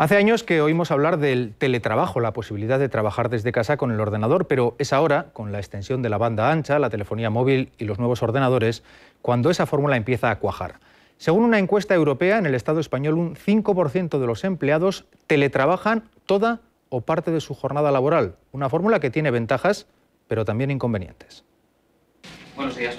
Hace años que oímos hablar del teletrabajo, la posibilidad de trabajar desde casa con el ordenador, pero es ahora, con la extensión de la banda ancha, la telefonía móvil y los nuevos ordenadores, cuando esa fórmula empieza a cuajar. Según una encuesta europea, en el Estado español un 5% de los empleados teletrabajan toda o parte de su jornada laboral, una fórmula que tiene ventajas, pero también inconvenientes. Buenos días,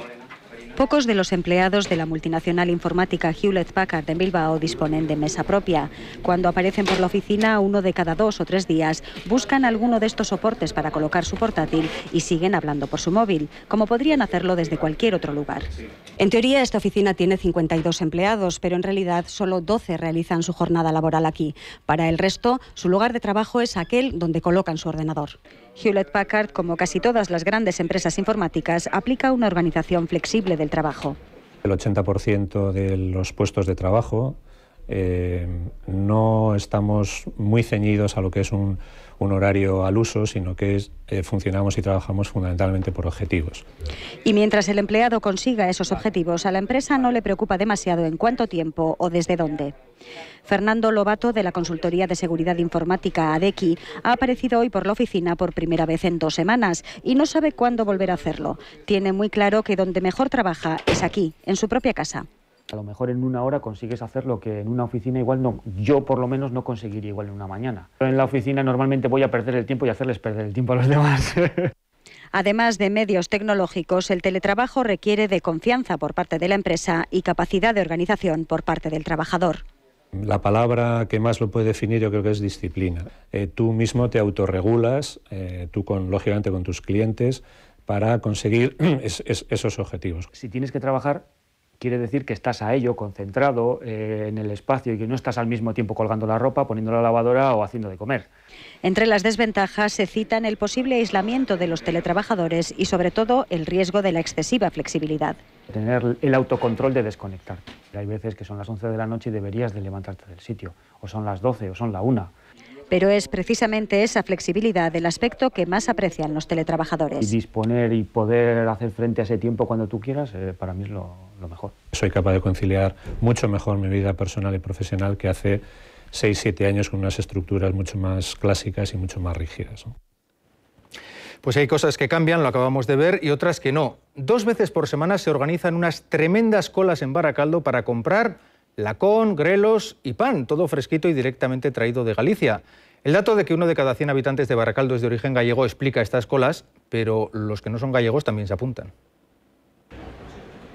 Pocos de los empleados de la multinacional informática Hewlett Packard en Bilbao disponen de mesa propia. Cuando aparecen por la oficina, uno de cada dos o tres días buscan alguno de estos soportes para colocar su portátil y siguen hablando por su móvil, como podrían hacerlo desde cualquier otro lugar. En teoría, esta oficina tiene 52 empleados, pero en realidad solo 12 realizan su jornada laboral aquí. Para el resto, su lugar de trabajo es aquel donde colocan su ordenador. Hewlett Packard, como casi todas las grandes empresas informáticas, aplica una organización flexible del trabajo. El 80% de los puestos de trabajo eh, no estamos muy ceñidos a lo que es un, horario al uso, sino que eh, funcionamos y trabajamos fundamentalmente por objetivos. Y mientras el empleado consiga esos objetivos, a la empresa no le preocupa demasiado en cuánto tiempo o desde dónde. Fernando Lobato, de la Consultoría de Seguridad Informática ADECI, ha aparecido hoy por la oficina por primera vez en dos semanas y no sabe cuándo volver a hacerlo. Tiene muy claro que donde mejor trabaja es aquí, en su propia casa. A lo mejor en una hora consigues hacer lo que en una oficina igual no, yo por lo menos no conseguiría igual en una mañana. en la oficina normalmente voy a perder el tiempo y hacerles perder el tiempo a los demás. Además de medios tecnológicos, el teletrabajo requiere de confianza por parte de la empresa y capacidad de organización por parte del trabajador. La palabra que más lo puede definir yo creo que es disciplina. Eh, tú mismo te autorregulas, eh, tú con, lógicamente con tus clientes, para conseguir esos objetivos. Si tienes que trabajar, quiere decir que estás a ello, concentrado eh, en el espacio y que no estás al mismo tiempo colgando la ropa, poniendo la lavadora o haciendo de comer. Entre las desventajas se citan el posible aislamiento de los teletrabajadores y sobre todo el riesgo de la excesiva flexibilidad. Tener el autocontrol de desconectar. Hay veces que son las 11 de la noche y deberías de levantarte del sitio, o son las 12 o son la 1 pero es precisamente esa flexibilidad del aspecto que más aprecian los teletrabajadores. Y disponer y poder hacer frente a ese tiempo cuando tú quieras, eh, para mí es lo, mejor. Soy capaz de conciliar mucho mejor mi vida personal y profesional que hace 6-7 años con unas estructuras mucho más clásicas y mucho más rígidas. Pues hay cosas que cambian, lo acabamos de ver, y otras que no. Dos veces por semana se organizan unas tremendas colas en Baracaldo para comprar lacón, grelos y pan, todo fresquito y directamente traído de Galicia. El dato de que uno de cada 100 habitantes de Baracaldo es de origen gallego explica estas colas, pero los que no son gallegos también se apuntan.